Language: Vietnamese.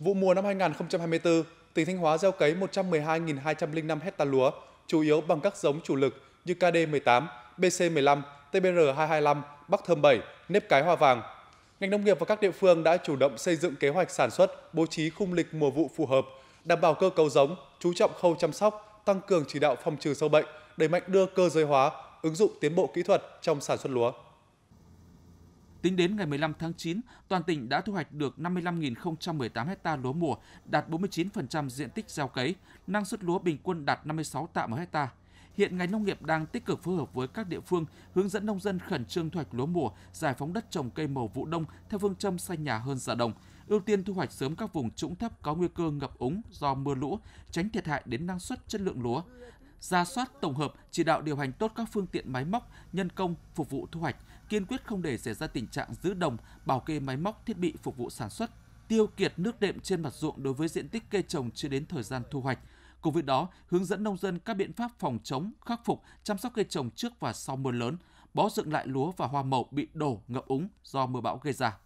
Vụ mùa năm 2024, tỉnh Thanh Hóa gieo cấy 112.205 hecta lúa, chủ yếu bằng các giống chủ lực như KD18, BC15, TBR225, Bắc Thơm 7, nếp cái hoa vàng. Ngành nông nghiệp và các địa phương đã chủ động xây dựng kế hoạch sản xuất, bố trí khung lịch mùa vụ phù hợp, đảm bảo cơ cấu giống, chú trọng khâu chăm sóc, tăng cường chỉ đạo phòng trừ sâu bệnh, đẩy mạnh đưa cơ giới hóa, ứng dụng tiến bộ kỹ thuật trong sản xuất lúa. Tính đến ngày 15 tháng 9, toàn tỉnh đã thu hoạch được 55.018 ha lúa mùa, đạt 49% diện tích gieo cấy, năng suất lúa bình quân đạt 56 tạ một hecta. Hiện ngành nông nghiệp đang tích cực phối hợp với các địa phương hướng dẫn nông dân khẩn trương thu hoạch lúa mùa, giải phóng đất trồng cây màu vụ đông theo phương châm xanh nhà hơn dạ đồng, ưu tiên thu hoạch sớm các vùng trũng thấp có nguy cơ ngập úng do mưa lũ, tránh thiệt hại đến năng suất chất lượng lúa ra soát tổng hợp, chỉ đạo điều hành tốt các phương tiện máy móc, nhân công phục vụ thu hoạch, kiên quyết không để xảy ra tình trạng giữ đồng, bảo kê máy móc thiết bị phục vụ sản xuất, tiêu kiệt nước đệm trên mặt ruộng đối với diện tích cây trồng chưa đến thời gian thu hoạch. Cùng với đó, hướng dẫn nông dân các biện pháp phòng chống, khắc phục, chăm sóc cây trồng trước và sau mưa lớn, bó dựng lại lúa và hoa màu bị đổ, ngập úng do mưa bão gây ra.